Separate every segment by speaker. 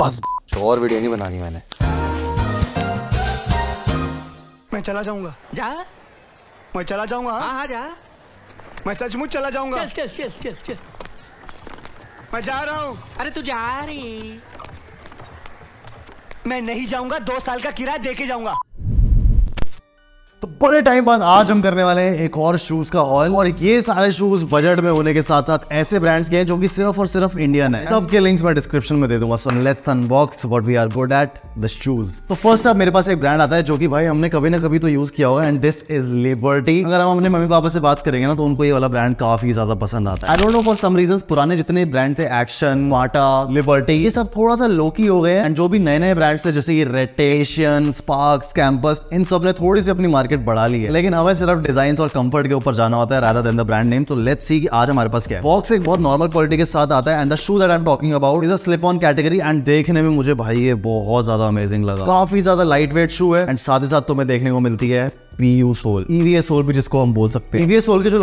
Speaker 1: बस तो और वीडियो नहीं बनानी मैंने मैं चला जाऊंगा जा मैं चला जाऊंगा हाँ? हाँ हाँ जा मैं सचमुच चला जाऊंगा चल चल चल चल चल मैं जा रहा हूँ अरे तू जा रही मैं नहीं जाऊंगा दो साल का किराया दे के जाऊंगा तो बड़े टाइम बाद आज हम करने वाले हैं एक और शूज का ऑयल और ये सारे शूज बजट में होने के साथ साथ ऐसे ब्रांड्स के हैं जो कि सिर्फ और सिर्फ इंडियन है सबके लिंक्स मैं डिस्क्रिप्शन में दे दूंगा so let's unbox what we are good at the shoes तो फर्स्ट आप मेरे पास एक ब्रांड आता है जो कि भाई हमने कभी ना कभी तो यूज किया होगा एंड दिस इज लिबर्टी अगर हम अपने मम्मी पापा से बात करेंगे ना तो उनको ये वाला ब्रांड काफी ज्यादा पसंद आता है I don't know for some reason पुराने जितने ब्रांड थे एक्शन वाटा लिबर्टी ये सब थोड़ा सा लोकी हो गए एंड जो भी नए नए ब्रांड्स थे जैसे ये रेटेशन स्पार्क्स कैंपस इन सब ने थोड़ी सी अपनी मार्केट मार्केट बढ़ा ली है लेकिन हमें सिर्फ डिजाइन और कंफर्ट के ऊपर जाना होता है राधा दिन द ब्रांड नेम तो लेट्स सी आज हमारे पास क्या बॉक्स एक बहुत नॉर्मल क्वालिटी के साथ आता है and the shoe that I am talking about is a slip on category and देखने में मुझे भाई ये बहुत ज्यादा अमेजिंग लगा काफी ज्यादा लाइट वेट शू है एंड साथ ही साथ तुम्हें देखने को मिलती है पीयू सोल ईवीए सोल भी जिसको हम बोल सकते हैं ईवीए e सोल के जो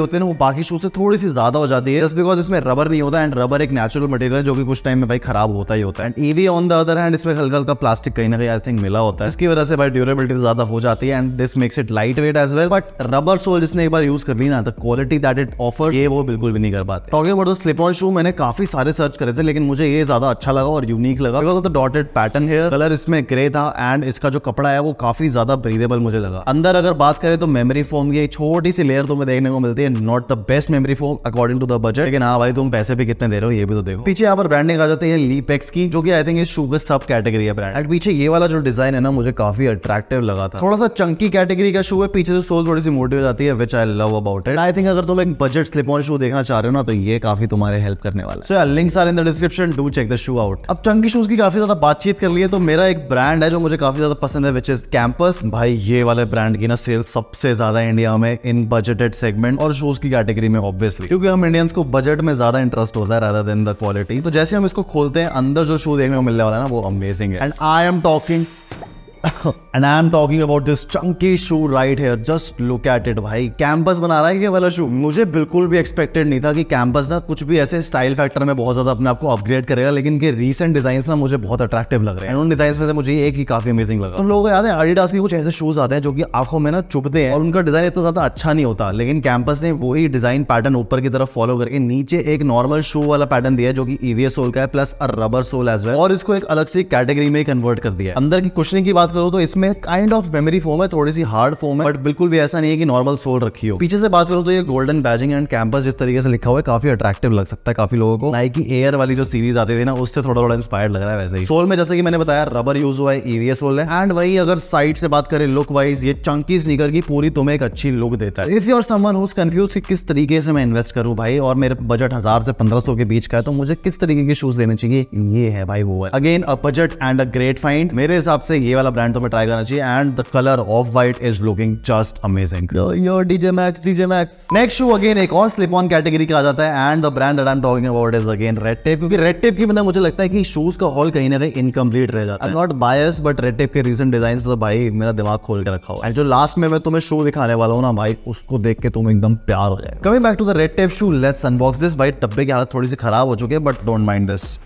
Speaker 1: होते हैं वो बाकी शू से थोड़ी सी ज्यादा हो जाती है जस्ट बिकॉज इसमें रबर नहीं होता एंड रबर एक नेचुरल मटेरियल है जो कि कुछ टाइम में भाई खराब होता ही होता है and EV on the other hand इसमें हल्का हल्का प्लास्टिक कहीं ना कहीं आई थिंक मिला होता है इसकी वजह से भाई ड्यूरेबिलिटी ज्यादा हो जाती है and this this makes it light weight as well but rubber sole जिसने एक बार यूज कर ली ना the quality that it offer ये वो बिल्कुल भी नहीं कर पाते talking about the slip on shoe मैंने काफी सारे सर्च करे थे लेकिन मुझे ये ज्यादा अच्छा लगा और यूनिक लगा because of the dotted pattern है कलर इसमें ग्रे था एंड इसका जो कपड़ा है वो काफी ज्यादा ब्रीदेबल मुझे लगा अंदर अगर बात करें तो मेमोरी फोम की छोटी सी लेयर तुम्हें देखने को मिलती है not the best memory foam according to the budget लेकिन हाँ भाई तुम पैसे भी कितने दे रहे हो ये भी तो देखो पीछे यहाँ पर ब्रांडिंग आ जाती है लीपेक्स की जो कि आई थिंक शू के सब कैटेगरी है ब्रांड एंड पीछे ये वाला जो डिजाइन है ना मुझे काफी अट्रैक्टिव लगा था थोड़ा सा चंकी कैटेगरी का शू है पीछे से सोल थोड़ी सी मोटी हो जाती है which I love about it I think अगर तुम एक बजट स्लिप ऑन शू देखना चाह रहे हो ना तो ये काफी तुम्हारे हेल्प करने वाला है so links are in the description do check the shoe out अब चंकी शूज की काफी ज्यादा बातचीत कर ली है तो मेरा एक ब्रांड है जो मुझे काफी ज्यादा पसंद है विच इज कैंपस भाई ये वाले ब्रांड की ना सेल सबसे ज्यादा इंडिया में इन बजटेड सेगमेंट और शूज की कैटेगरी में ऑब्वियसली क्योंकि हम इंडियंस को बजट में ज्यादा इंटरेस्ट होता है राधा देन द क्वालिटी तो जैसे हम इसको खोलते हैं अंदर जो शू देखने को मिलने वाला है ना वो अमेजिंग है and I am talking and I am talking about this chunky shoe right here just look at it भाई कैंपस बना रहा है ये वाला शू मुझे बिल्कुल भी एक्सपेक्टेड नहीं था कि कैंपस ना कुछ भी ऐसे स्टाइल फैक्टर में बहुत ज्यादा अपने आपको अपग्रेड करेगा लेकिन के रिसेंट डिजाइन ना मुझे बहुत अट्रैक्टिव लग रहे हैं उन डिजाइन में से मुझे एक ही काफी अमेजिंग लगा उन लोगों को याद है एडिडास के कुछ ऐसे शूज आते हैं जो कि आंखों में ना चुपते हैं और उनका डिजाइन इतना ज्यादा अच्छा नहीं होता लेकिन कैंपस ने वही डिजाइन पैटर्न ऊपर की तरफ फॉलो करके नीचे एक नॉर्मल शू वाला पैटर्न दिया जो कि ईवीएस सोल का है plus rubber sole as well और इसको एक अलग सी कैटेगरी में कन्वर्ट कर दिया अंदर की कुशनिंग की बात बात करूँ तो इसमें काइंड ऑफ मेमोरी फोम है थोड़ी सी हार्ड फोम है बट बिल्कुल भी ऐसा नहीं है कि नॉर्मल सोल रखी हो पीछे से बात करूँ तो ये गोल्डन बैजिंग एंड कैंपस जिस तरीके से लिखा हुआ है काफी अट्रैक्टिव लग सकता है काफी लोगों को लाइक एयर वाली जो सीरीज आती थी ना उससे थोड़ा थोड़ा इंस्पायर लग रहा है वैसे ही सोल में जैसे कि मैंने बताया रबर यूज हुआ है ईवीएस सोल है एंड वही अगर साइड से बात करें लुक वाइज ये चंकी स्निकर की पूरी तुम्हें एक अच्छी लुक देता है if you're someone who's confused किस तरीके से मैं इन्वेस्ट करूँ भाई और मेरे बजट हजार से पंद्रह के बीच का है तो मुझे किस तरीके के शूज लेने चाहिए ये है भाई वो again a budget and a great find मेरे हिसाब से ये वाला ब्रांड तो तुम्हें ट्राई करना चाहिए and the colour of white is looking just amazing your DJ Max DJ Max next shoe again एक और स्लिप ऑन कैटेगरी का आ जाता है and the brand that I am talking about is again Red Tape क्योंकि Red Tape की बिना मतलब मुझे लगता है कि शूज का हॉल कहीं ना कहीं इनकम्प्लीट रह जाता है not bias but Red Tape के रीसेंट डिजाइन से भाई मेरा दिमाग खोल के रखा हुआ एंड जो लास्ट में मैं तुम्हें शू दिखाने वाला हूँ ना भाई उसको देख के तुम एकदम प्यार हो जाए coming back to the Red Tape shoe let's unbox this भाई डब्बे की हालत थोड़ी सी खराब हो चुकी है बट डोंट माइंड दिस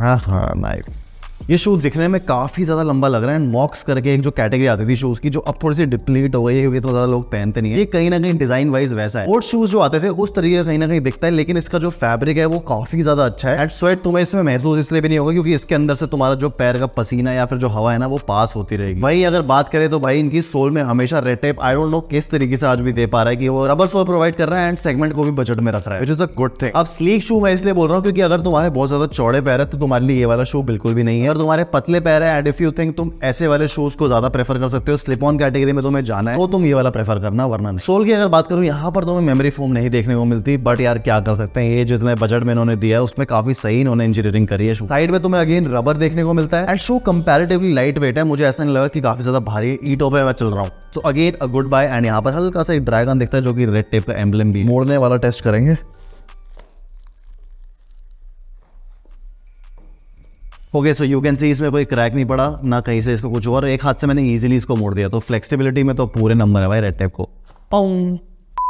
Speaker 1: हाँ हाँ नाइस ये शूज़ दिखने में काफ़ी ज़्यादा लंबा लग रहा है एंड मॉक्स करके एक जो कैटेगरी आती थी शूज़ की जो अब थोड़ी सी डिप्लीट हो गई है तो ज़्यादा लोग पहनते नहीं है ये कहीं ना कहीं डिज़ाइन वाइज वैसा है और शूज़ जो आते थे उस तरीके कहीं ना कहीं दिखता है लेकिन इसका जो फैब्रिक है वो काफ़ी ज़्यादा अच्छा है एंड स्वेट तुम्हें इसमें महसूस इसलिए भी नहीं होगा क्योंकि इसके अंदर से तुम्हारा जो पैर का पसीना या फिर जो हवा है ना वो पास होती रहेगी वहीं अगर बात करें तो भाई इनकी सोल में हमेशा Red Tape I don't know किस तरीके से आज भी दे पा रहा है कि वो रबर सोल प्रोवाइड कर रहा है एंड सेगमेंट को भी बजट में रख रहा है which is a good thing अब स्लीक शू मैं इसलिए बोल रहा हूँ क्योंकि अगर तुम्हारे बहुत ज्यादा चौड़े पैर है तो तुम्हारे लिए ये वाला शू बिल्कुल भी नहीं है और तुम्हारे पतले पैर है एंड इफ यू थिंक तुम ऐसे वाले शूज को ज्यादा प्रेफर कर सकते हो स्लिप ऑन कैटेगरी में तुम्हें जाना है तो तुम ये वाला प्रेफर करना वरना नहीं सोल की अगर बात करूं यहाँ पर तुम्हें मेमोरी फोम नहीं देखने को मिलती बट यार क्या कर सकते हैं ये जितने बजट में इन्होंने दिया है उसमें काफी सही इन्होंने इंजीनियरिंग करी है साइड में तुम्हें अगेन रबर देखने को मिलता है and shoe comparatively light weight है मुझे ऐसा नहीं लगा कि काफी ज्यादा भारी ईटो पे मैं चल रहा हूँ तो again a good buy and यहाँ पर हल्का सा एक ड्रैगन दिखता है जो कि रेड टेप का एम्बलम भी मोड़ने वाला टेस्ट करेंगे okay so you can see इसमें कोई क्रैक नहीं पड़ा ना कहीं से इसको कुछ और एक हाथ से मैंने ईजिली इसको मोड़ दिया तो फ्लेक्सिबिलिटी में तो पूरे नंबर है भाई रेड टेप को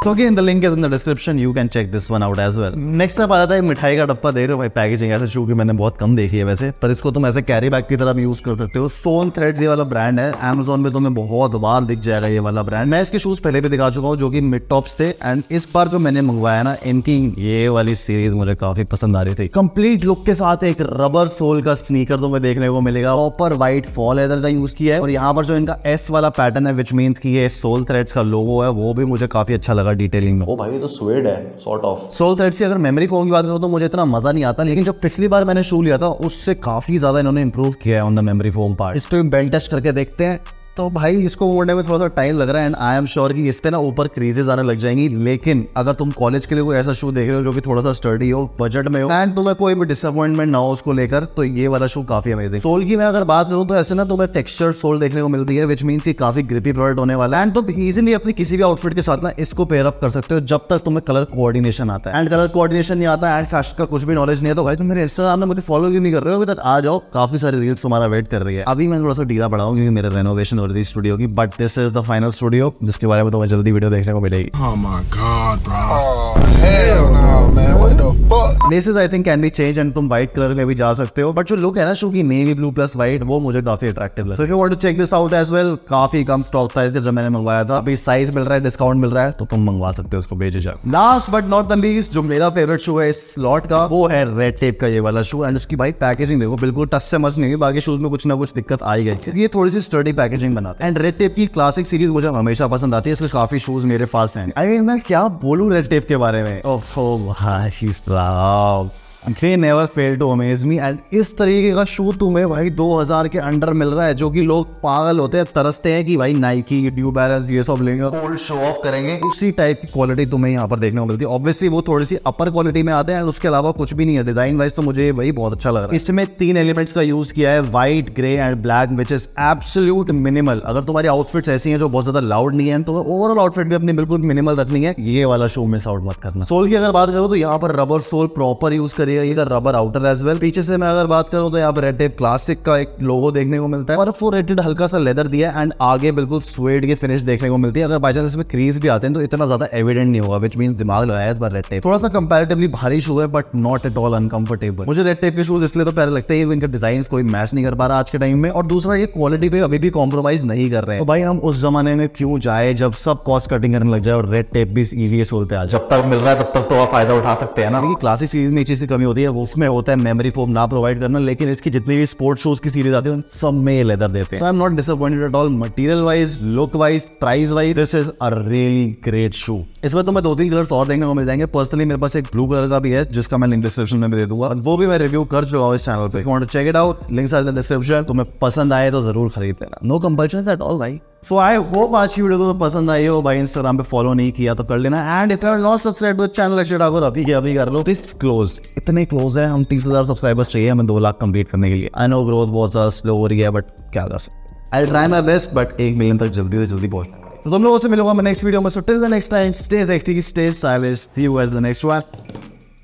Speaker 1: again the link is in the description you can check this one out as well next आप आ आता है मिठाई का डब्बा दे रहे हो भाई पैकेजिंग ऐसे चूंकि मैंने बहुत कम देखी है वैसे पर इसको तुम ऐसे कैरी बैग की तरह भी यूज कर सकते हो सोल थ्रेड्स ये वाला ब्रांड है अमेजोन में तुम्हें बहुत बार दिख जाएगा ये वाला ब्रांड मैं इसके शूज पहले भी दिखा चुका हूँ जो कि मिड टॉप्स थे एंड इस बार जो मैंने मंगवाया ना इनकी ये वाली सीरीज मुझे काफी पसंद आ रही थी कंप्लीट लुक के साथ एक रबर सोल का स्नीकर तुम्हें देखने को मिलेगा प्रॉपर व्हाइट फॉल लेदर का यूज किया है और यहाँ पर जो इनका एस वाला पैटर्न है विच मीन की ये सोल थ्रेड्स का लोगो है वो भी मुझे काफी अच्छा लगा जाएगा डिटेलिंग में ओ भाई तो स्वेड है सॉर्ट ऑफ सोल थ्रेड से अगर मेमोरी फोन की बात करूँ तो मुझे इतना मजा नहीं आता लेकिन जब पिछली बार मैंने शू लिया था उससे काफी ज्यादा इन्होंने इंप्रूव किया है on the memory foam part इस पर बेल टेस्ट करके देखते हैं तो भाई इसको मोड़ने में थोड़ा सा टाइम लग रहा है एंड आई एम श्योर कि इस पर ना ऊपर क्रीजेज आने लग जाएंगी लेकिन अगर तुम कॉलेज के लिए कोई ऐसा शू देख रहे हो जो कि थोड़ा सा स्टडी हो बजट में हो एंड तुम्हें कोई भी डिसअपॉइंटमेंट ना हो उसको लेकर तो ये वाला शू काफी अमेजिंग सोल की मैं अगर बात करूँ तो ऐसे ना तुम्हें टेक्सचर सोल देखने को मिलती है विच मीन ये काफी ग्रिपी प्रोडक्ट होने वाला है एंड तुम इजिली अपनी किसी भी आउटफिट के साथ ना इसको पेयरअप कर सकते हो जब तक तुम्हें कलर कोऑर्डिनेशन आता है एंड कलर कोऑर्डिनेशन नहीं आता एंड फैशन का कुछ भी नॉलेज नहीं है तो भाई तुम मेरे इंस्टाग्राम में मुझे फॉलो क्यों नहीं कर रहे हो अभी तक आ जाओ काफी सारे रील्स तुम्हारा वेट कर रही है अभी मैं थोड़ा सा डीला पड़ा क्योंकि मेरे रेनोवेशन हो रही थी स्टूडियो की but this is the final studio जिसके बारे में तो जल्दी वीडियो देखने को मिलेगी oh my God, bro. Oh, hell no, man. What the fuck? Places I think can be changed and तुम white color में भी जा सकते हो. But जो look है ना शो की navy blue plus white वो मुझे काफी attractive लगा. So if you want to check this out as well, काफी कम stock था इसका जब मैंने मंगवाया था. अभी size मिल रहा है, discount मिल रहा है, तो तुम मंगवा सकते हो उसको बेझिझक. Last but not the least, जो मेरा favorite shoe है इस slot का, वो है red tape का ये वाला shoe and उसकी भाई पैकेजिंग देखो बिल्कुल टच से मच नहीं बाकी शूज में कुछ ना कुछ दिक्कत आई गई ये थोड़ी सी स्टडी पैकेजिंग बनाते हैं एंड रेड टेप की क्लासिक सीरीज मुझे हमेशा पसंद आती है इसलिए काफी शूज मेरे पास हैं आई I मीन mean, मैं क्या बोलूँ रेड टेप के बारे Oh, my God. you slob. They never fail to amaze me and इस तरीके का शू तुम्हें भाई 2000 के अंडर मिल रहा है जो कि लोग पागल होते हैं तरसते हैं कि भाई नाइकी ड्यू बैलेंस ये सब लेंगे ओल्ड शो ऑफ करेंगे उसी टाइप की क्वालिटी तुम्हें यहाँ पर देखने को मिलती है ऑब्वियसली वो थोड़ी सी अपर क्वालिटी में आते हैं उसके अलावा कुछ भी नहीं है डिजाइन वाइज तो मुझे भाई बहुत अच्छा लग रहा है इसमें तीन एलिमेंट्स का यूज किया है white grey and black which is absolute minimal अगर तुम्हारी आउटफिट्स ऐसी हैं जो बहुत ज्यादा लाउड नहीं है तो ओवरऑल आउटफिट भी अपनी बिल्कुल मिनिमल रखनी है ये वाला शो मिस आउट मत करना सोल की अगर बात करो तो यहाँ पर रबर सोल प्रॉपर यूज करें करेगा ये रबर आउटर एज वेल पीछे से मैं अगर बात करूँ तो यहाँ पर रेड क्लासिक का एक लोगो देखने को मिलता है और फोर रेटेड हल्का सा लेदर दिया एंड आगे बिल्कुल स्वेड की फिनिश देखने को मिलती है अगर बाई चांस इसमें क्रीज भी आते हैं तो इतना ज्यादा एविडेंट नहीं होगा विच मीन दिमाग लगाया इस बार रेड टेप थोड़ा सा कंपेरेटिवली भारी शू है but not at all uncomfortable मुझे रेड टेप के शूज इसलिए तो पहले लगता है इनका डिजाइन कोई मैच नहीं कर पा रहा आज के टाइम में और दूसरा ये क्वालिटी पे अभी भी कॉम्प्रोमाइज नहीं कर रहे हैं तो भाई हम उस जमाने में क्यों जाए जब सब कॉस्ट कटिंग करने लग जाए और रेड टेप भी ईवीएस पे आ जब तक मिल रहा है तब तक तो आप फायदा उठा सकते हैं ना क्लासिक सीरीज में चीज की कमी होती है उसमें होता है मेमोरी फोम ना प्रोवाइड करना लेकिन इसकी जितनी भी स्पोर्ट्स शूज की सीरीज आती है सब में लेदर देते हैं I am not disappointed at all material wise look wise price wise this is a really great shoe इसमें तो मैं दो तीन कलर और देखने को मिल जाएंगे पर्सनली मेरे पास एक ब्लू कलर का भी है जिसका मैं लिंक डिस्क्रिप्शन में दे दूंगा वो भी मैं रिव्यू कर चुका हूँ इस चैनल पे check it out link description तुम्हें पसंद आए तो जरूर खरीद लेना no compulsion at all right so I hope आज की वीडियो को पसंद आई हो भाई इंस्टाग्राम पे फॉलो नहीं किया तो कर लेना and if are not subscribe channel Akshar Thakur अभी के अभी कर लो दिस क्लोज इतने क्लोज है हम तीस हज़ार सब्सक्राइबर्स चाहिए हमें दो लाख कंप्लीट करने के लिए आई नो ग्रोथ बहुत ज़्यादा स्लो हो रही है बट क्या कर सकते I try my best but एक मिलियन तक जल्दी से जल्दी पहुंच तो तुम लोगों से मिलूंगा मैं नेक्स्ट वीडियो में so till the next time stay sexy stay silage see you as the next one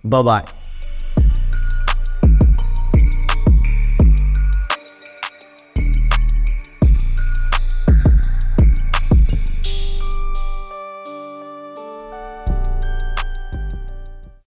Speaker 1: bye bye